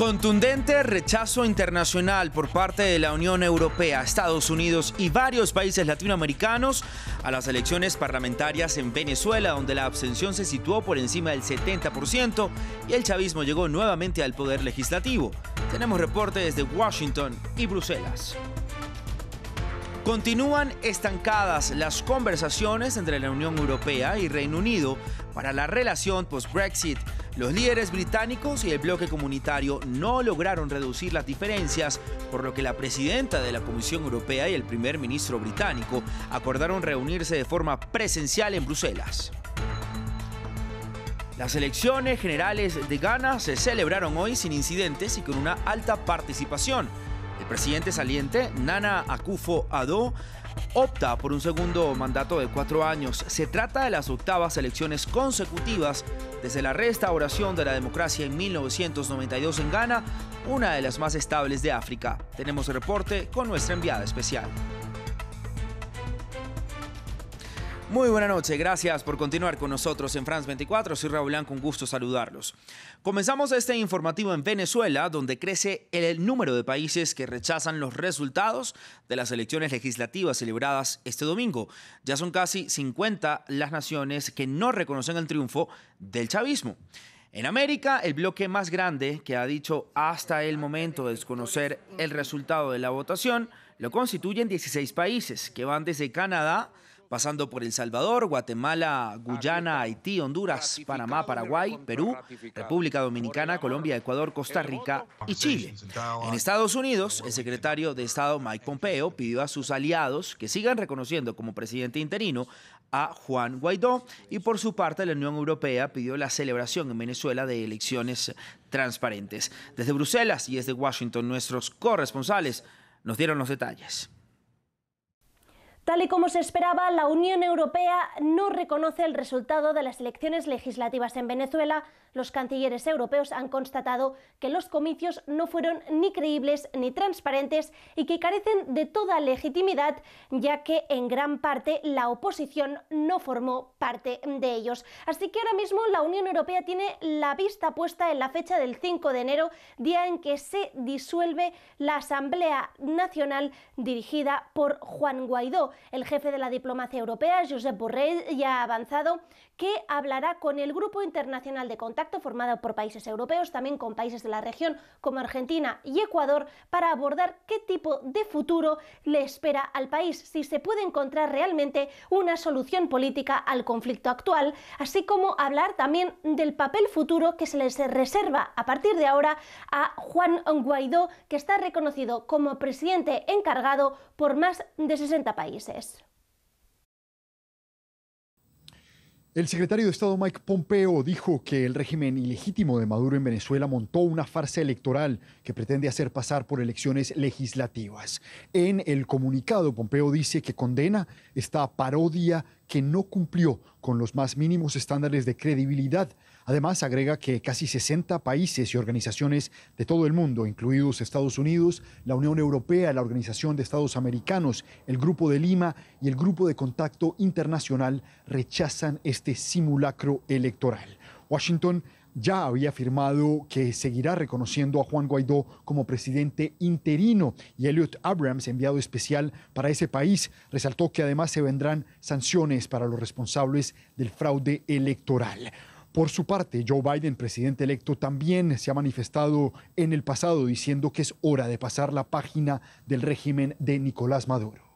Contundente rechazo internacional por parte de la Unión Europea, Estados Unidos y varios países latinoamericanos a las elecciones parlamentarias en Venezuela, donde la abstención se situó por encima del 70% y el chavismo llegó nuevamente al poder legislativo. Tenemos reporte desde Washington y Bruselas. Continúan estancadas las conversaciones entre la Unión Europea y Reino Unido para la relación post-Brexit. Los líderes británicos y el bloque comunitario no lograron reducir las diferencias, por lo que la presidenta de la Comisión Europea y el primer ministro británico acordaron reunirse de forma presencial en Bruselas. Las elecciones generales de Ghana se celebraron hoy sin incidentes y con una alta participación. El presidente saliente, Nana Akufo Addo, opta por un segundo mandato de cuatro años. Se trata de las octavas elecciones consecutivas desde la restauración de la democracia en 1992 en Ghana, una de las más estables de África. Tenemos el reporte con nuestra enviada especial. Muy buena noche, gracias por continuar con nosotros en France 24. Soy Raúl Blanco, un gusto saludarlos. Comenzamos este informativo en Venezuela, donde crece el número de países que rechazan los resultados de las elecciones legislativas celebradas este domingo. Ya son casi 50 las naciones que no reconocen el triunfo del chavismo. En América, el bloque más grande que ha dicho hasta el momento desconocer el resultado de la votación lo constituyen 16 países que van desde Canadá, pasando por El Salvador, Guatemala, Guyana, Haití, Honduras, Panamá, Paraguay, Perú, República Dominicana, Colombia, Ecuador, Costa Rica y Chile. En Estados Unidos, el secretario de Estado Mike Pompeo pidió a sus aliados que sigan reconociendo como presidente interino a Juan Guaidó y por su parte la Unión Europea pidió la celebración en Venezuela de elecciones transparentes. Desde Bruselas y desde Washington nuestros corresponsales nos dieron los detalles. Tal y como se esperaba, la Unión Europea no reconoce el resultado de las elecciones legislativas en Venezuela. Los cancilleres europeos han constatado que los comicios no fueron ni creíbles ni transparentes y que carecen de toda legitimidad, ya que en gran parte la oposición no formó parte de ellos. Así que ahora mismo la Unión Europea tiene la vista puesta en la fecha del 5 de enero, día en que se disuelve la Asamblea Nacional dirigida por Juan Guaidó el jefe de la diplomacia europea, Josep Borrell, ya ha avanzado que hablará con el Grupo Internacional de Contacto formado por países europeos, también con países de la región como Argentina y Ecuador, para abordar qué tipo de futuro le espera al país, si se puede encontrar realmente una solución política al conflicto actual, así como hablar también del papel futuro que se les reserva a partir de ahora a Juan Guaidó, que está reconocido como presidente encargado por más de 60 países. El secretario de Estado Mike Pompeo dijo que el régimen ilegítimo de Maduro en Venezuela montó una farsa electoral que pretende hacer pasar por elecciones legislativas. En el comunicado, Pompeo dice que condena esta parodia que no cumplió con los más mínimos estándares de credibilidad Además, agrega que casi 60 países y organizaciones de todo el mundo, incluidos Estados Unidos, la Unión Europea, la Organización de Estados Americanos, el Grupo de Lima y el Grupo de Contacto Internacional, rechazan este simulacro electoral. Washington ya había afirmado que seguirá reconociendo a Juan Guaidó como presidente interino y Elliot Abrams, enviado especial para ese país, resaltó que además se vendrán sanciones para los responsables del fraude electoral. Por su parte, Joe Biden, presidente electo, también se ha manifestado en el pasado diciendo que es hora de pasar la página del régimen de Nicolás Maduro.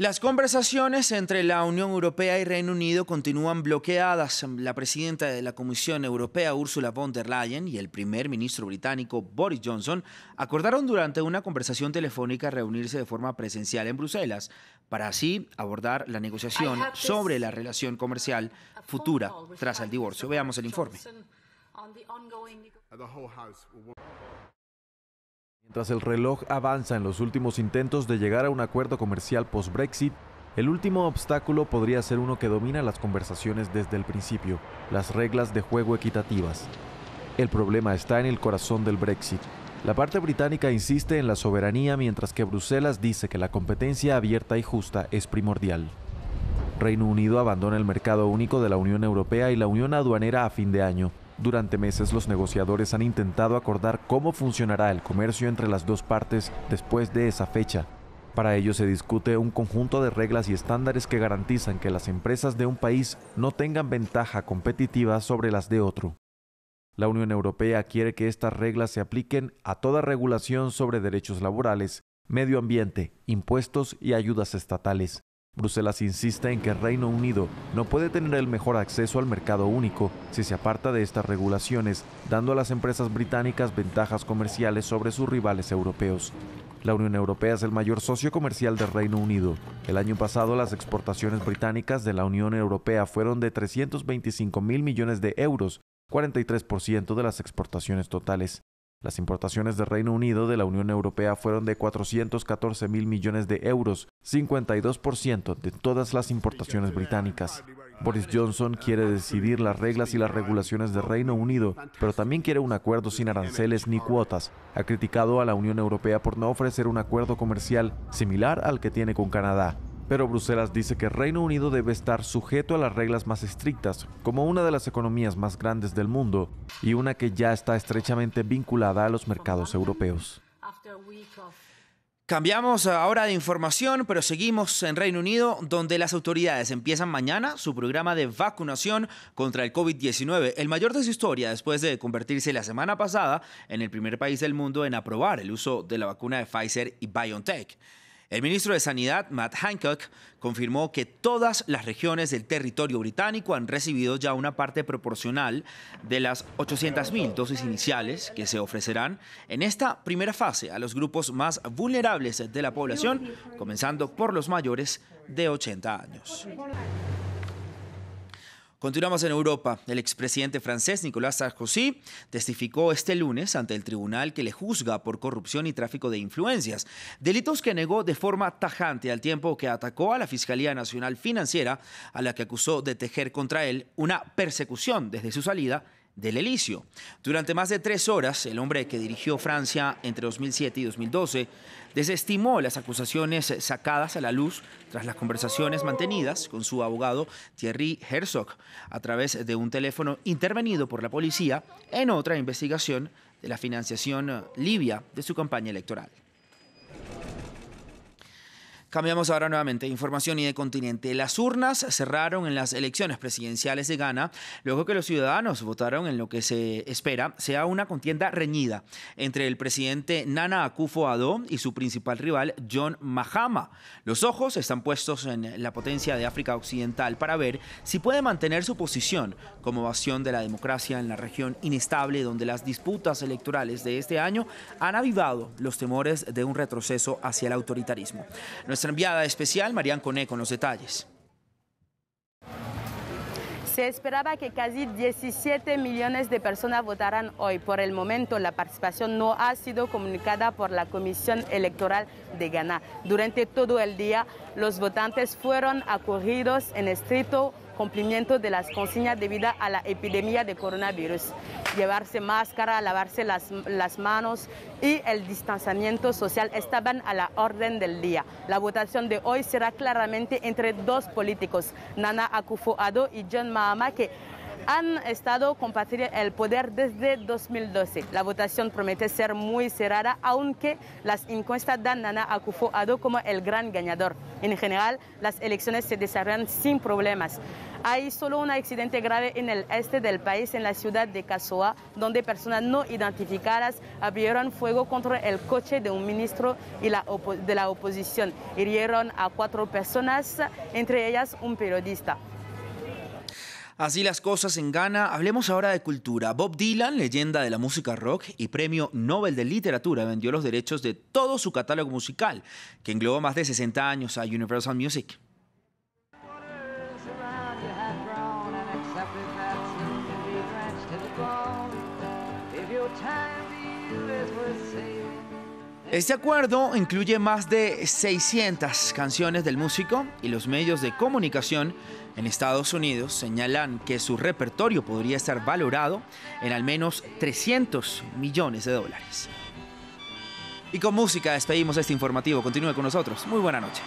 Las conversaciones entre la Unión Europea y Reino Unido continúan bloqueadas. La presidenta de la Comisión Europea, Ursula von der Leyen, y el primer ministro británico, Boris Johnson, acordaron durante una conversación telefónica reunirse de forma presencial en Bruselas para así abordar la negociación sobre la relación comercial futura tras el divorcio. Veamos el informe. Mientras el reloj avanza en los últimos intentos de llegar a un acuerdo comercial post-Brexit, el último obstáculo podría ser uno que domina las conversaciones desde el principio, las reglas de juego equitativas. El problema está en el corazón del Brexit. La parte británica insiste en la soberanía mientras que Bruselas dice que la competencia abierta y justa es primordial. Reino Unido abandona el mercado único de la Unión Europea y la Unión Aduanera a fin de año, durante meses los negociadores han intentado acordar cómo funcionará el comercio entre las dos partes después de esa fecha. Para ello se discute un conjunto de reglas y estándares que garantizan que las empresas de un país no tengan ventaja competitiva sobre las de otro. La Unión Europea quiere que estas reglas se apliquen a toda regulación sobre derechos laborales, medio ambiente, impuestos y ayudas estatales. Bruselas insiste en que el Reino Unido no puede tener el mejor acceso al mercado único si se aparta de estas regulaciones, dando a las empresas británicas ventajas comerciales sobre sus rivales europeos. La Unión Europea es el mayor socio comercial del Reino Unido. El año pasado las exportaciones británicas de la Unión Europea fueron de 325 mil millones de euros, 43% de las exportaciones totales. Las importaciones del Reino Unido de la Unión Europea fueron de 414 mil millones de euros, 52% de todas las importaciones británicas. Boris Johnson quiere decidir las reglas y las regulaciones de Reino Unido, pero también quiere un acuerdo sin aranceles ni cuotas. Ha criticado a la Unión Europea por no ofrecer un acuerdo comercial similar al que tiene con Canadá pero Bruselas dice que Reino Unido debe estar sujeto a las reglas más estrictas, como una de las economías más grandes del mundo y una que ya está estrechamente vinculada a los mercados europeos. Cambiamos ahora de información, pero seguimos en Reino Unido, donde las autoridades empiezan mañana su programa de vacunación contra el COVID-19, el mayor de su historia después de convertirse la semana pasada en el primer país del mundo en aprobar el uso de la vacuna de Pfizer y BioNTech. El ministro de Sanidad, Matt Hancock, confirmó que todas las regiones del territorio británico han recibido ya una parte proporcional de las 800.000 dosis iniciales que se ofrecerán en esta primera fase a los grupos más vulnerables de la población, comenzando por los mayores de 80 años. Continuamos en Europa. El expresidente francés Nicolas Sarkozy testificó este lunes ante el tribunal que le juzga por corrupción y tráfico de influencias, delitos que negó de forma tajante al tiempo que atacó a la Fiscalía Nacional Financiera, a la que acusó de tejer contra él una persecución desde su salida del Elicio. Durante más de tres horas, el hombre que dirigió Francia entre 2007 y 2012 desestimó las acusaciones sacadas a la luz tras las conversaciones mantenidas con su abogado Thierry Herzog a través de un teléfono intervenido por la policía en otra investigación de la financiación eh, libia de su campaña electoral. Cambiamos ahora nuevamente de información y de continente. Las urnas cerraron en las elecciones presidenciales de Ghana luego que los ciudadanos votaron en lo que se espera sea una contienda reñida entre el presidente Nana Akufo-Addo y su principal rival John Mahama. Los ojos están puestos en la potencia de África Occidental para ver si puede mantener su posición como bastión de la democracia en la región inestable donde las disputas electorales de este año han avivado los temores de un retroceso hacia el autoritarismo enviada especial, Marian Coné, con los detalles. Se esperaba que casi 17 millones de personas votaran hoy. Por el momento, la participación no ha sido comunicada por la Comisión Electoral de Ghana. Durante todo el día, los votantes fueron acogidos en estricto cumplimiento de las consignas debido a la epidemia de coronavirus. Llevarse máscara, lavarse las, manos y el distanciamiento social estaban a la orden del día. La votación de hoy será claramente entre dos políticos, Nana Akufo-Addo y John Mahama, que han estado compartiendo el poder desde 2012. La votación promete ser muy cerrada, aunque las encuestas dan a Nana akufo ado como el gran ganador. En general, las elecciones se desarrollan sin problemas. Hay solo un accidente grave en el este del país, en la ciudad de Casoa, donde personas no identificadas abrieron fuego contra el coche de un ministro y de la oposición. Hirieron a cuatro personas, entre ellas un periodista. Así las cosas en Ghana, hablemos ahora de cultura. Bob Dylan, leyenda de la música rock y premio Nobel de Literatura, vendió los derechos de todo su catálogo musical, que engloba más de 60 años a Universal Music. Este acuerdo incluye más de 600 canciones del músico y los medios de comunicación en Estados Unidos señalan que su repertorio podría estar valorado en al menos 300 millones de dólares. Y con música despedimos este informativo. Continúe con nosotros. Muy buena noche.